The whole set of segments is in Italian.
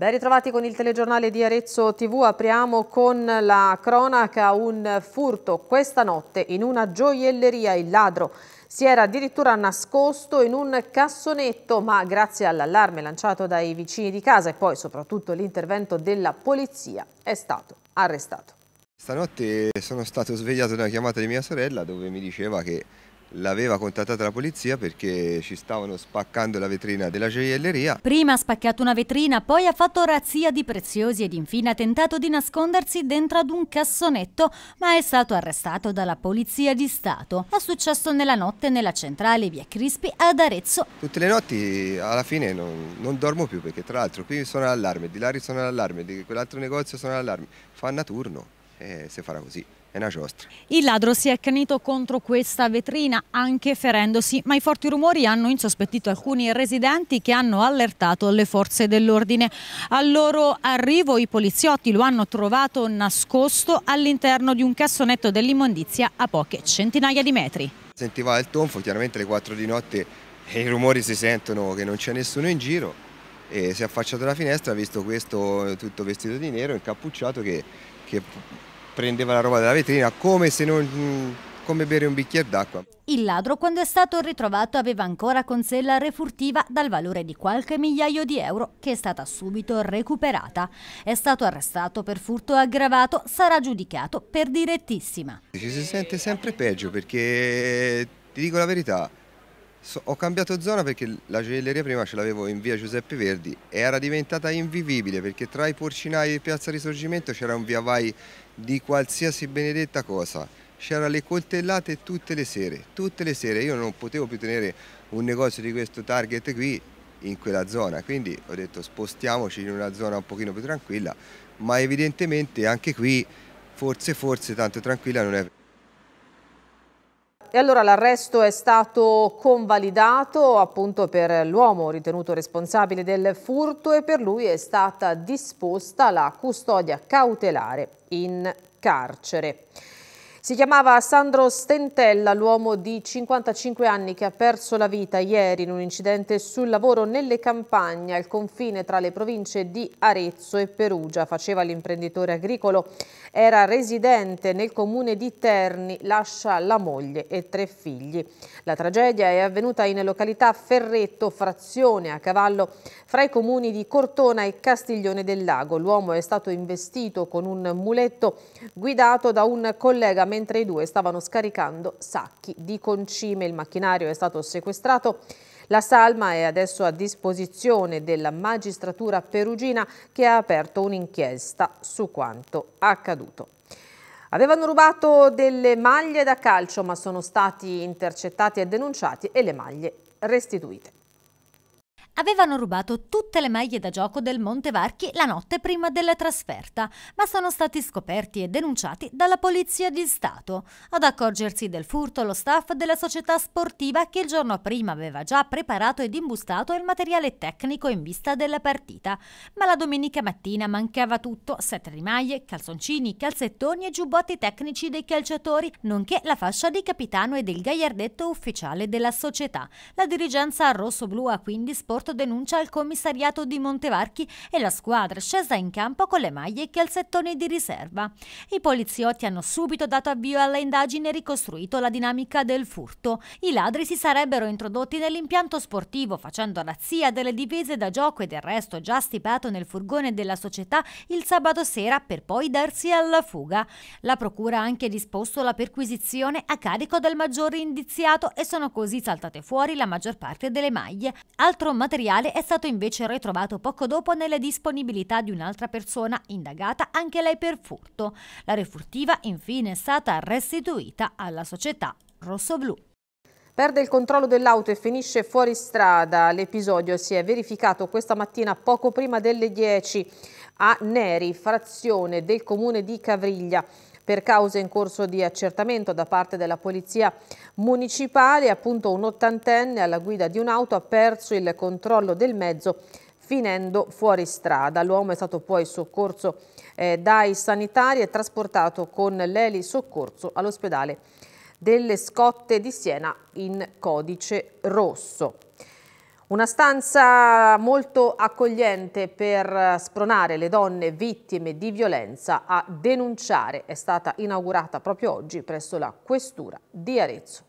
Ben ritrovati con il telegiornale di Arezzo TV, apriamo con la cronaca un furto questa notte in una gioielleria, il ladro si era addirittura nascosto in un cassonetto ma grazie all'allarme lanciato dai vicini di casa e poi soprattutto l'intervento della polizia è stato arrestato. Stanotte sono stato svegliato da una chiamata di mia sorella dove mi diceva che L'aveva contattata la polizia perché ci stavano spaccando la vetrina della gioielleria. Prima ha spaccato una vetrina, poi ha fatto razzia di preziosi ed infine ha tentato di nascondersi dentro ad un cassonetto, ma è stato arrestato dalla polizia di Stato. È successo nella notte nella centrale via Crispi ad Arezzo. Tutte le notti alla fine non, non dormo più perché tra l'altro qui suona l'allarme, di là risuona l'allarme, di quell'altro negozio suona l'allarme. Fanno a turno e eh, si farà così una giostra. Il ladro si è accanito contro questa vetrina anche ferendosi, ma i forti rumori hanno insospettito alcuni residenti che hanno allertato le forze dell'ordine. Al loro arrivo i poliziotti lo hanno trovato nascosto all'interno di un cassonetto dell'immondizia a poche centinaia di metri. Sentiva il tonfo, chiaramente alle 4 di notte i rumori si sentono che non c'è nessuno in giro e si è affacciato alla finestra, ha visto questo tutto vestito di nero, incappucciato che, che prendeva la roba dalla vetrina come se non come bere un bicchiere d'acqua. Il ladro, quando è stato ritrovato, aveva ancora con sé la refurtiva dal valore di qualche migliaio di euro, che è stata subito recuperata. È stato arrestato per furto aggravato, sarà giudicato per direttissima. Ci si sente sempre peggio perché, ti dico la verità, so, ho cambiato zona perché la gioielleria prima ce l'avevo in via Giuseppe Verdi e era diventata invivibile perché tra i porcinai di Piazza Risorgimento c'era un via vai di qualsiasi benedetta cosa. C'erano le coltellate tutte le sere, tutte le sere. Io non potevo più tenere un negozio di questo target qui in quella zona, quindi ho detto spostiamoci in una zona un pochino più tranquilla, ma evidentemente anche qui forse forse tanto tranquilla non è. E allora l'arresto è stato convalidato appunto per l'uomo ritenuto responsabile del furto e per lui è stata disposta la custodia cautelare in carcere. Si chiamava Sandro Stentella, l'uomo di 55 anni che ha perso la vita ieri in un incidente sul lavoro nelle campagne al confine tra le province di Arezzo e Perugia. Faceva l'imprenditore agricolo, era residente nel comune di Terni, lascia la moglie e tre figli. La tragedia è avvenuta in località Ferretto, frazione a cavallo fra i comuni di Cortona e Castiglione del Lago. L'uomo è stato investito con un muletto guidato da un collega mentre i due stavano scaricando sacchi di concime. Il macchinario è stato sequestrato. La salma è adesso a disposizione della magistratura perugina che ha aperto un'inchiesta su quanto accaduto. Avevano rubato delle maglie da calcio ma sono stati intercettati e denunciati e le maglie restituite. Avevano rubato tutte le maglie da gioco del Monte Varchi la notte prima della trasferta, ma sono stati scoperti e denunciati dalla Polizia di Stato. Ad accorgersi del furto lo staff della società sportiva che il giorno prima aveva già preparato ed imbustato il materiale tecnico in vista della partita. Ma la domenica mattina mancava tutto, sette di maglie, calzoncini, calzettoni e giubbotti tecnici dei calciatori, nonché la fascia di capitano e del gaiardetto ufficiale della società. La dirigenza rosso-blu ha quindi sporto fatto denuncia al commissariato di Montevarchi e la squadra è scesa in campo con le maglie e calzettoni di riserva. I poliziotti hanno subito dato avvio alla indagine e ricostruito la dinamica del furto. I ladri si sarebbero introdotti nell'impianto sportivo facendo razzia delle divise da gioco e del resto già stipato nel furgone della società il sabato sera per poi darsi alla fuga. La procura ha anche disposto la perquisizione a carico del maggiore indiziato e sono così saltate fuori la maggior parte delle maglie. Altro materiale materiale è stato invece ritrovato poco dopo nella disponibilità di un'altra persona indagata anche lei per furto. La refurtiva infine è stata restituita alla società rossoblu. Perde il controllo dell'auto e finisce fuori strada. L'episodio si è verificato questa mattina poco prima delle 10 a Neri, frazione del comune di Cavriglia per cause in corso di accertamento da parte della Polizia Municipale. Appunto un ottantenne alla guida di un'auto ha perso il controllo del mezzo finendo fuori strada. L'uomo è stato poi soccorso eh, dai sanitari e trasportato con l'Eli Soccorso all'ospedale delle Scotte di Siena in codice rosso. Una stanza molto accogliente per spronare le donne vittime di violenza a denunciare è stata inaugurata proprio oggi presso la Questura di Arezzo.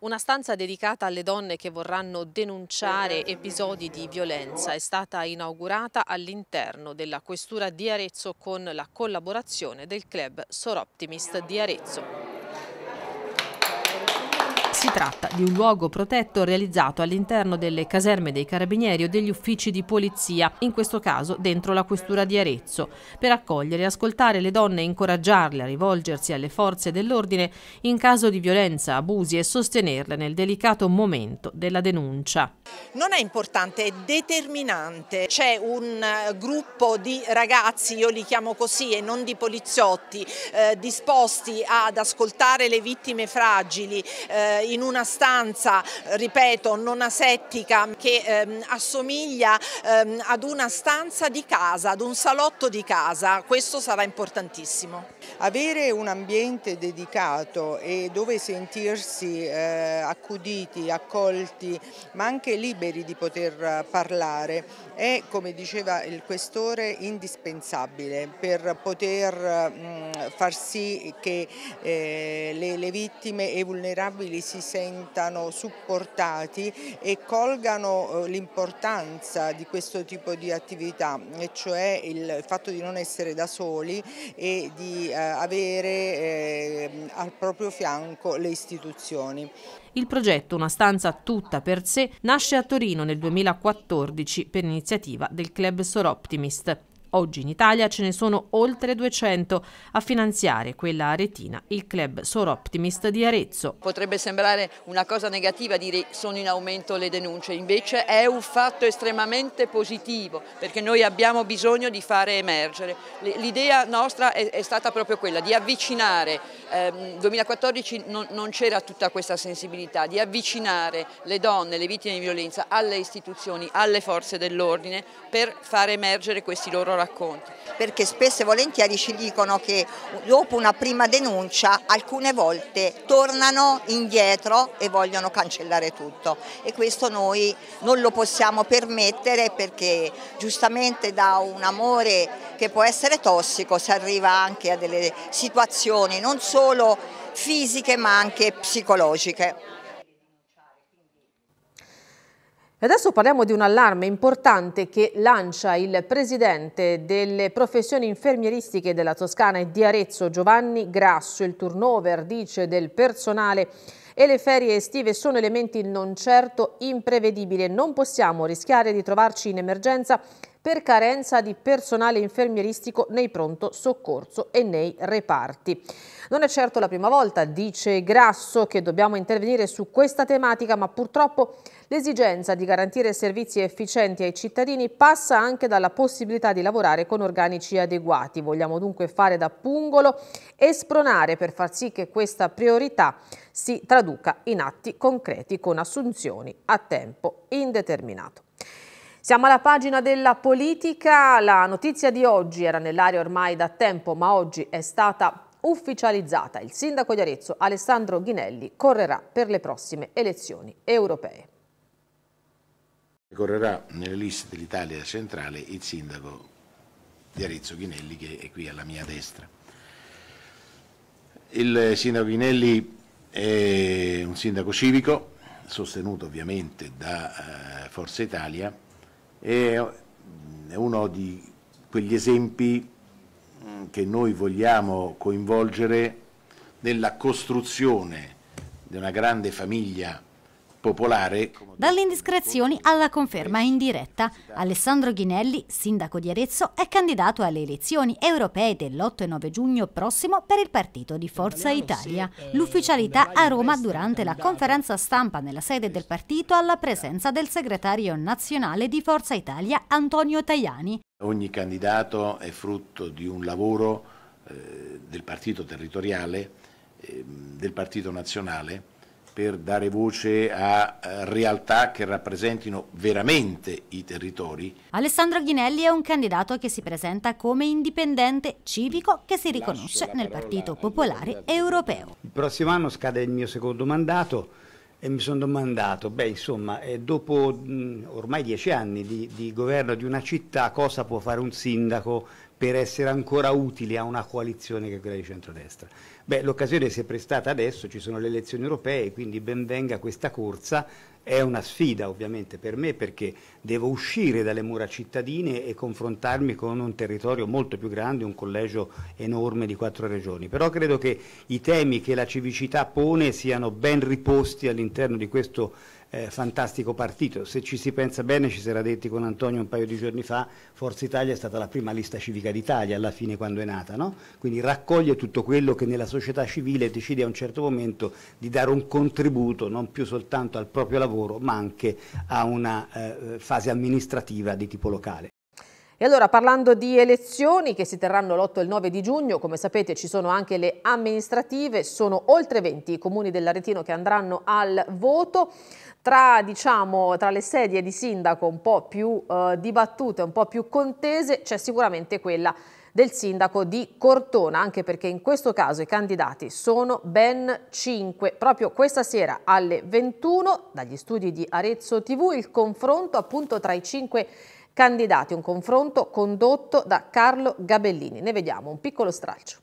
Una stanza dedicata alle donne che vorranno denunciare episodi di violenza è stata inaugurata all'interno della Questura di Arezzo con la collaborazione del club Soroptimist di Arezzo. Si tratta di un luogo protetto realizzato all'interno delle caserme dei carabinieri o degli uffici di polizia, in questo caso dentro la questura di Arezzo, per accogliere e ascoltare le donne e incoraggiarle a rivolgersi alle forze dell'ordine in caso di violenza, abusi e sostenerle nel delicato momento della denuncia. Non è importante, è determinante. C'è un eh, gruppo di ragazzi, io li chiamo così e non di poliziotti, eh, disposti ad ascoltare le vittime fragili, eh, in una stanza, ripeto, non asettica che ehm, assomiglia ehm, ad una stanza di casa, ad un salotto di casa, questo sarà importantissimo. Avere un ambiente dedicato e dove sentirsi eh, accuditi, accolti, ma anche liberi di poter eh, parlare è, come diceva il questore, indispensabile per poter mh, mm, far sì che eh, le, le vittime e i vulnerabili si si sentano supportati e colgano eh, l'importanza di questo tipo di attività, e cioè il fatto di non essere da soli e di eh, avere eh, al proprio fianco le istituzioni. Il progetto Una stanza tutta per sé nasce a Torino nel 2014 per iniziativa del club Soroptimist. Oggi in Italia ce ne sono oltre 200. A finanziare quella aretina il club Sor Optimist di Arezzo. Potrebbe sembrare una cosa negativa dire sono in aumento le denunce, invece è un fatto estremamente positivo perché noi abbiamo bisogno di fare emergere. L'idea nostra è, stata proprio quella di avvicinare, ehm, nel 2014 non c'era tutta questa sensibilità, di avvicinare le donne, le vittime di violenza alle istituzioni, alle forze dell'ordine per far emergere questi loro racconti racconti? Perché spesso e volentieri ci dicono che dopo una prima denuncia alcune volte tornano indietro e vogliono cancellare tutto e questo noi non lo possiamo permettere perché giustamente da un amore che può essere tossico si arriva anche a delle situazioni non solo fisiche ma anche psicologiche. Adesso parliamo di un allarme importante che lancia il presidente delle professioni infermieristiche della Toscana e di Arezzo, Giovanni Grasso. Il turnover, dice, del personale e le ferie estive sono elementi non certo imprevedibili non possiamo rischiare di trovarci in emergenza per carenza di personale infermieristico nei pronto soccorso e nei reparti. Non è certo la prima volta, dice Grasso, che dobbiamo intervenire su questa tematica, ma purtroppo l'esigenza di garantire servizi efficienti ai cittadini passa anche dalla possibilità di lavorare con organici adeguati. Vogliamo dunque fare da pungolo e spronare per far sì che questa priorità si traduca in atti concreti con assunzioni a tempo indeterminato. Siamo alla pagina della politica, la notizia di oggi era nell'aria ormai da tempo ma oggi è stata ufficializzata. Il sindaco di Arezzo Alessandro Ghinelli correrà per le prossime elezioni europee. Correrà nelle liste dell'Italia centrale il sindaco di Arezzo Ghinelli che è qui alla mia destra. Il sindaco Ghinelli è un sindaco civico, sostenuto ovviamente da eh, Forza Italia, Mm, è uno di quegli esempi mm, che noi vogliamo coinvolgere nella costruzione di una grande famiglia popolare. Dalle indiscrezioni alla conferma in diretta, Alessandro Ghinelli, sindaco di Arezzo, è candidato alle elezioni europee dell'8 e 9 giugno prossimo per il partito di Forza Italia. Eh, L'ufficialità a Roma durante la conferenza stampa nella sede del partito alla presenza del segretario nazionale di Forza Italia Antonio Tajani. Ogni candidato è frutto di un lavoro eh, del partito territoriale, ehm, del partito nazionale, per dare voce a eh, realtà che rappresentino veramente i territori. Alessandro Ghinelli è un candidato che si presenta come indipendente civico che si riconosce nel Partito Popolare Europeo. Il prossimo anno scade il mio secondo mandato e mi sono domandato, beh insomma, eh, dopo ormai dieci anni di, di governo di una città cosa può fare un sindaco per essere ancora utili a una coalizione che è quella di centrodestra. Beh, l'occasione si è prestata adesso, ci sono le elezioni europee, quindi benvenga questa corsa, è una sfida ovviamente per me perché devo uscire dalle mura cittadine e confrontarmi con un territorio molto più grande, un collegio enorme di quattro regioni, però credo che i temi che la civicità pone siano ben riposti all'interno di questo eh, fantastico partito. Se ci si pensa bene, ci si era detti con Antonio un paio di giorni fa, Forza Italia è stata la prima lista civica d'Italia alla fine quando è nata, no? quindi raccoglie tutto quello che nella società civile decide a un certo momento di dare un contributo non più soltanto al proprio lavoro ma anche a una eh, fase amministrativa di tipo locale. E allora parlando di elezioni che si terranno l'8 e il 9 di giugno, come sapete ci sono anche le amministrative, sono oltre 20 i comuni dell'Aretino che andranno al voto. Tra, diciamo, tra, le sedie di sindaco un po' più eh, dibattute, un po' più contese, c'è sicuramente quella del sindaco di Cortona, anche perché in questo caso i candidati sono ben 5. Proprio questa sera alle 21, dagli studi di Arezzo TV, il confronto appunto tra i 5 candidati candidati, un confronto condotto da Carlo Gabellini. Ne vediamo un piccolo stralcio.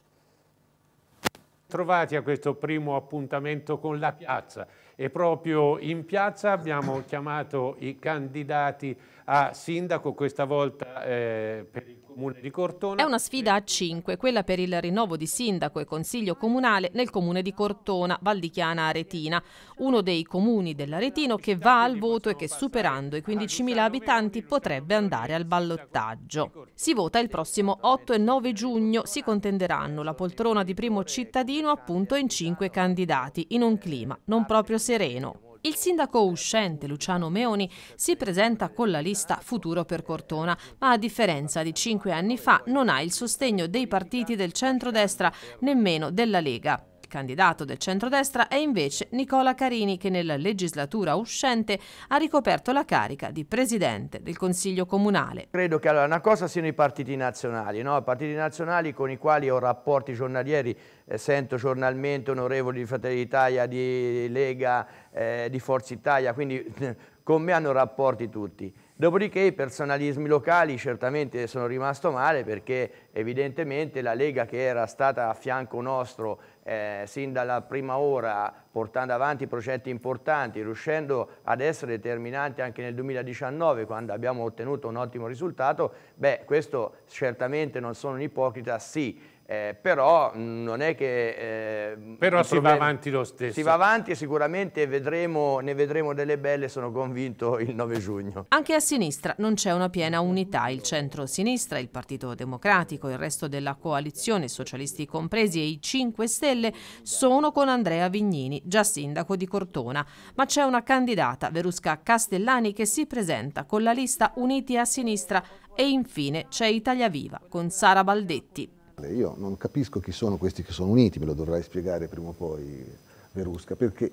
Trovati a questo primo appuntamento con la piazza e proprio in piazza abbiamo chiamato i candidati a sindaco, questa volta eh, per il Comune di Cortona. È una sfida a 5, quella per il rinnovo di sindaco e consiglio comunale nel Comune di Cortona, Valdichiana Aretina, uno dei comuni dell'Aretino che va al voto e che superando i 15.000 abitanti potrebbe andare al ballottaggio. Si vota il prossimo 8 e 9 giugno, si contenderanno la poltrona di primo cittadino appunto in 5 candidati, in un clima non proprio sereno. Il sindaco uscente Luciano Meoni si presenta con la lista Futuro per Cortona, ma a differenza di cinque anni fa non ha il sostegno dei partiti del centrodestra, nemmeno della Lega candidato del centrodestra è invece Nicola Carini che nella legislatura uscente ha ricoperto la carica di presidente del Consiglio Comunale. Credo che allora, una cosa siano i partiti nazionali, no? partiti nazionali con i quali ho rapporti giornalieri, eh, sento giornalmente onorevoli di Fratelli d'Italia, di Lega, eh, di Forza Italia, quindi con me hanno rapporti tutti. Dopodiché i personalismi locali certamente sono rimasto male perché evidentemente la Lega che era stata a fianco nostro eh, sin dalla prima ora portando avanti progetti importanti, riuscendo ad essere determinanti anche nel 2019 quando abbiamo ottenuto un ottimo risultato, beh questo certamente non sono un ipocrita, sì, eh, però mm, non è che... Eh, però si problema, va avanti lo stesso. Si va avanti e sicuramente vedremo, ne vedremo delle belle, sono convinto, il 9 giugno. Anche a sinistra non c'è una piena unità. Il centro-sinistra, il Partito Democratico, il resto della coalizione, socialisti compresi e i 5 Stelle, sono con Andrea Vignini, già sindaco di Cortona. Ma c'è una candidata, Verusca Castellani, che si presenta con la lista Uniti a sinistra e infine c'è Italia Viva con Sara Baldetti parlarle. Io non capisco chi sono questi che sono uniti, me lo dovrai spiegare prima o poi Verusca, perché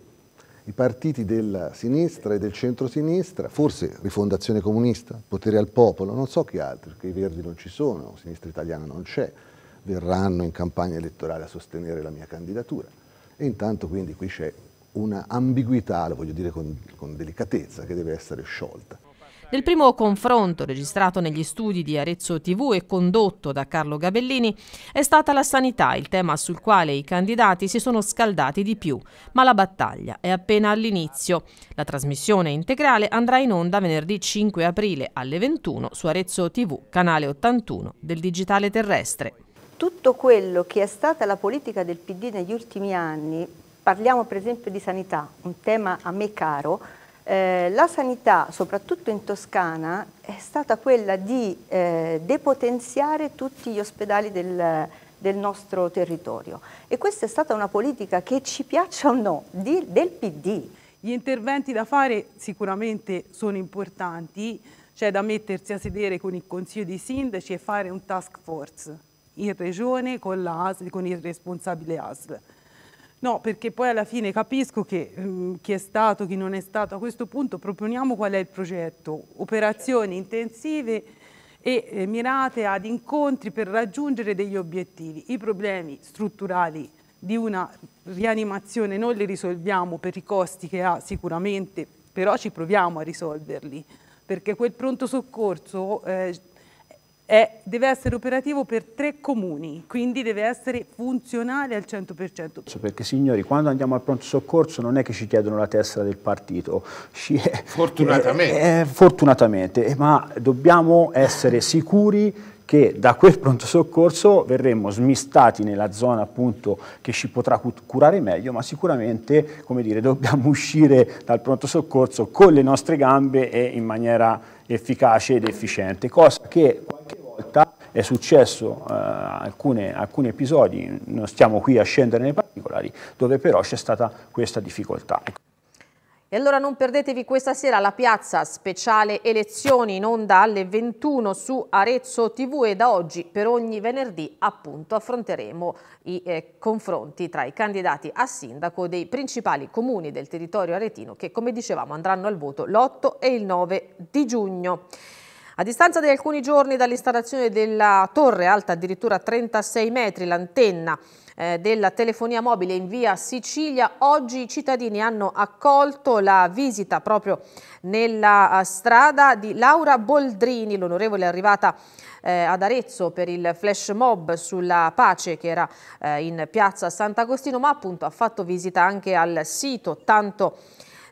i partiti della sinistra e del centrosinistra, forse rifondazione comunista, potere al popolo, non so chi altri, perché i verdi non ci sono, sinistra italiana non c'è, verranno in campagna elettorale a sostenere la mia candidatura. E intanto quindi qui c'è una ambiguità, lo voglio dire con, con delicatezza, che deve essere sciolta. Nel primo confronto registrato negli studi di Arezzo TV e condotto da Carlo Gabellini è stata la sanità, il tema sul quale i candidati si sono scaldati di più, ma la battaglia è appena all'inizio. La trasmissione integrale andrà in onda venerdì 5 aprile alle 21 su Arezzo TV, canale 81 del digitale terrestre. Tutto quello che è stata la politica del PD negli ultimi anni, parliamo per esempio di sanità, un tema a me caro, eh, la sanità, soprattutto in Toscana, è stata quella di eh, depotenziare tutti gli ospedali del, del, nostro territorio e questa è stata una politica che ci piaccia o no di, del PD. Gli interventi da fare sicuramente sono importanti, c'è da mettersi a sedere con il Consiglio dei Sindaci e fare un task force in regione con, con il responsabile ASL No, perché poi alla fine capisco che mh, eh, chi è stato, chi non è stato, a questo punto proponiamo qual è il progetto, operazioni intensive e eh, mirate ad incontri per raggiungere degli obiettivi. I problemi strutturali di una rianimazione non li risolviamo per i costi che ha sicuramente, però ci proviamo a risolverli, perché quel pronto soccorso eh, è, deve essere operativo per tre comuni, quindi deve essere funzionale al 100%. Perché signori, quando andiamo al pronto soccorso non è che ci chiedono la tessera del partito, è, fortunatamente. È, fortunatamente, ma dobbiamo essere sicuri che da quel pronto soccorso verremo smistati nella zona appunto che ci potrà curare meglio, ma sicuramente come dire, dobbiamo uscire dal pronto soccorso con le nostre gambe e in maniera efficace ed efficiente, cosa che qualche volta è successo eh, alcune, alcuni episodi, non stiamo qui a scendere nei particolari, dove però c'è stata questa difficoltà. E allora non perdetevi questa sera la piazza speciale elezioni in onda alle 21 su Arezzo TV e da oggi per ogni venerdì appunto affronteremo i eh, confronti tra i candidati a sindaco dei principali comuni del territorio aretino che come dicevamo andranno al voto l'8 e il 9 di giugno. A distanza di alcuni giorni dall'installazione della torre, alta addirittura 36 metri, l'antenna eh, della telefonia mobile in via Sicilia. Oggi i cittadini hanno accolto la visita proprio nella eh, strada di Laura Boldrini, l'onorevole è arrivata eh, ad Arezzo per il flash mob sulla pace che era eh, in piazza Sant'Agostino, ma appunto ha fatto visita anche al sito tanto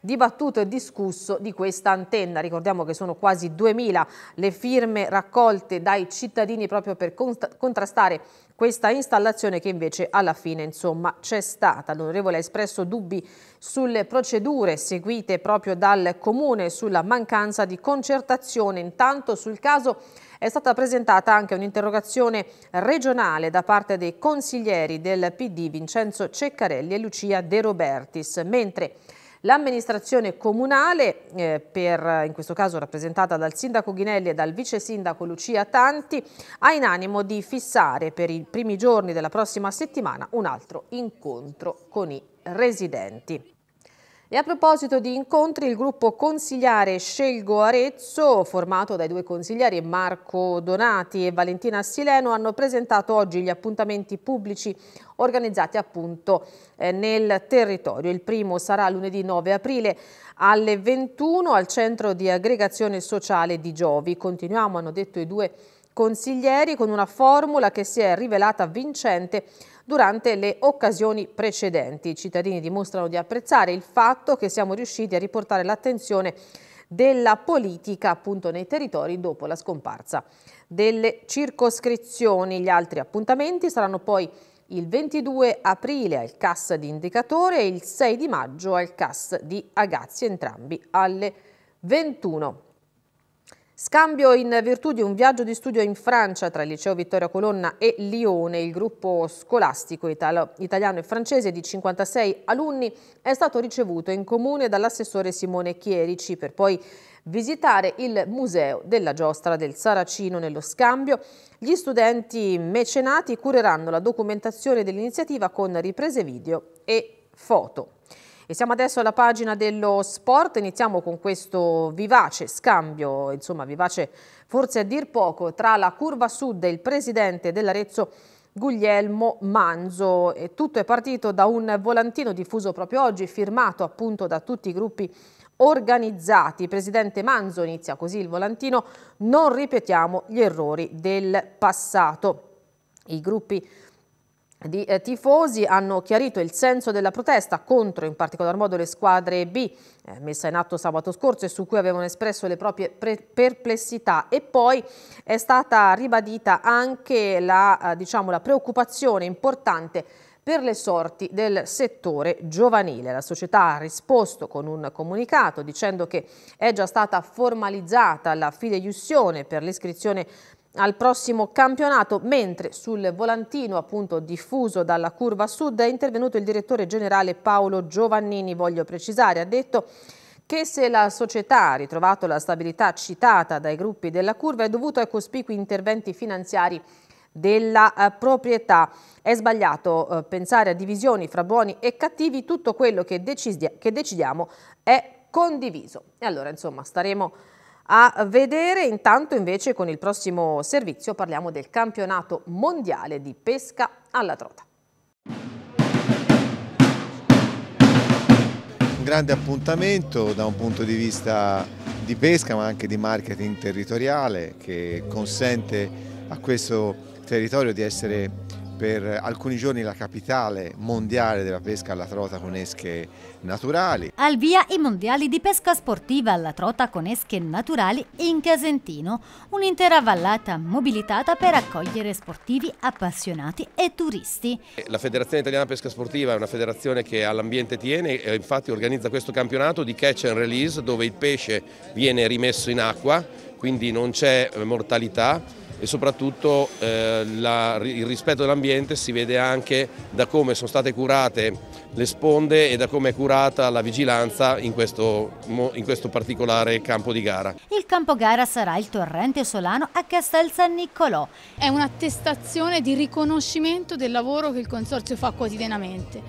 dibattuto e discusso di questa antenna. Ricordiamo che sono quasi 2000 le firme raccolte dai cittadini proprio per contrastare questa installazione che invece alla fine insomma c'è stata. L'onorevole ha espresso dubbi sulle procedure seguite proprio dal Comune sulla mancanza di concertazione. Intanto sul caso è stata presentata anche un'interrogazione regionale da parte dei consiglieri del PD Vincenzo Ceccarelli e Lucia De Robertis, mentre L'amministrazione comunale, eh, per, in questo caso rappresentata dal sindaco Ghinelli e dal vice sindaco Lucia Tanti, ha in animo di fissare per i primi giorni della prossima settimana un altro incontro con i residenti. E a proposito di incontri, il gruppo consigliare Scelgo Arezzo, formato dai due consiglieri Marco Donati e Valentina Sileno, hanno presentato oggi gli appuntamenti pubblici organizzati appunto eh, nel territorio. Il primo sarà lunedì 9 aprile alle 21 al centro di aggregazione sociale di Giovi. Continuiamo, hanno detto i due consiglieri, con una formula che si è rivelata vincente durante le occasioni precedenti. I cittadini dimostrano di apprezzare il fatto che siamo riusciti a riportare l'attenzione della politica appunto nei territori dopo la scomparsa delle circoscrizioni. Gli altri appuntamenti saranno poi il 22 aprile al CAS di Indicatore e il 6 di maggio al CAS di Agazzi, entrambi alle 21. Scambio in virtù di un viaggio di studio in Francia tra il liceo Vittoria Colonna e Lione, il gruppo scolastico italo, italiano e francese di 56 alunni è stato ricevuto in comune dall'assessore Simone Chierici per poi visitare il museo della giostra del Saracino nello scambio. Gli studenti mecenati cureranno la documentazione dell'iniziativa con riprese video e foto. E siamo adesso alla pagina dello sport, iniziamo con questo vivace scambio, insomma vivace forse a dir poco, tra la curva sud e il presidente dell'Arezzo Guglielmo Manzo. E tutto è partito da un volantino diffuso proprio oggi, firmato appunto da tutti i gruppi organizzati. Presidente Manzo inizia così il volantino, non ripetiamo gli errori del passato. I gruppi organizzati di eh, tifosi hanno chiarito il senso della protesta contro in particolar modo le squadre B eh, messa in atto sabato scorso e su cui avevano espresso le proprie perplessità e poi è stata ribadita anche la, eh, diciamo, la preoccupazione importante per le sorti del settore giovanile. La società ha risposto con un comunicato dicendo che è già stata formalizzata la fideiussione per l'iscrizione al prossimo campionato, mentre sul volantino appunto diffuso dalla curva sud è intervenuto il direttore generale Paolo Giovannini, voglio precisare, ha detto che se la società ha ritrovato la stabilità citata dai gruppi della curva è dovuto ai cospicui interventi finanziari della eh, proprietà. È sbagliato eh, pensare a divisioni fra buoni e cattivi, tutto quello che, decidiamo è condiviso. E allora insomma staremo a vedere. Intanto invece con il prossimo servizio parliamo del campionato mondiale di pesca alla trota. Un grande appuntamento da un punto di vista di pesca ma anche di marketing territoriale che consente a questo territorio di essere per alcuni giorni la capitale mondiale della pesca alla trota con esche naturali. Al via i mondiali di pesca sportiva alla trota con esche naturali in Casentino, un'intera vallata mobilitata per accogliere sportivi appassionati e turisti. La Federazione Italiana Pesca Sportiva è una federazione che all'ambiente tiene e infatti organizza questo campionato di catch and release dove il pesce viene rimesso in acqua, quindi non c'è eh, mortalità e soprattutto eh, la, il rispetto dell'ambiente si vede anche da come sono state curate le sponde e da come è curata la vigilanza in questo, in questo particolare campo di gara. Il campo gara sarà il torrente solano a Castel San Niccolò. È un'attestazione di riconoscimento del lavoro che il Consorzio fa quotidianamente.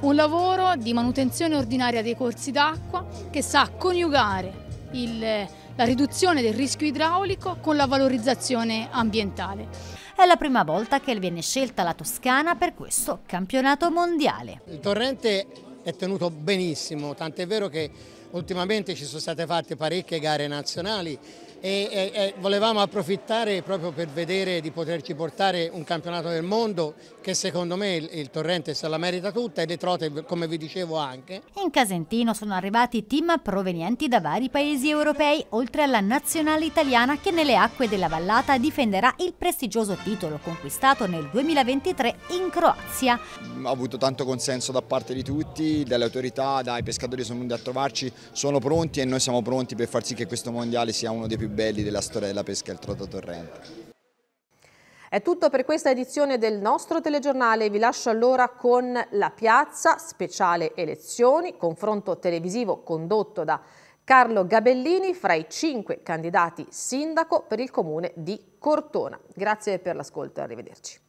Un lavoro di manutenzione ordinaria dei corsi d'acqua che sa coniugare il la riduzione del rischio idraulico con la valorizzazione ambientale. È la prima volta che viene scelta la Toscana per questo campionato mondiale. Il torrente è tenuto benissimo, tant'è vero che ultimamente ci sono state fatte parecchie gare nazionali e, e, e, volevamo approfittare proprio per vedere di poterci portare un campionato del mondo che secondo me il, il Torrente se la merita tutta e le trote come vi dicevo anche. In Casentino sono arrivati team provenienti da vari paesi europei oltre alla nazionale italiana che nelle acque della vallata difenderà il prestigioso titolo conquistato nel 2023 in Croazia. Ha avuto tanto consenso da parte di tutti, dalle autorità, dai pescatori sono venuti a trovarci, sono pronti e noi siamo pronti per far sì che questo mondiale sia uno dei più belli della storia della pesca, il Trotto Torrente. È tutto per questa edizione del nostro telegiornale, vi lascio allora con La Piazza, speciale elezioni, confronto televisivo condotto da Carlo Gabellini fra i cinque candidati sindaco per il comune di Cortona. Grazie per l'ascolto e arrivederci.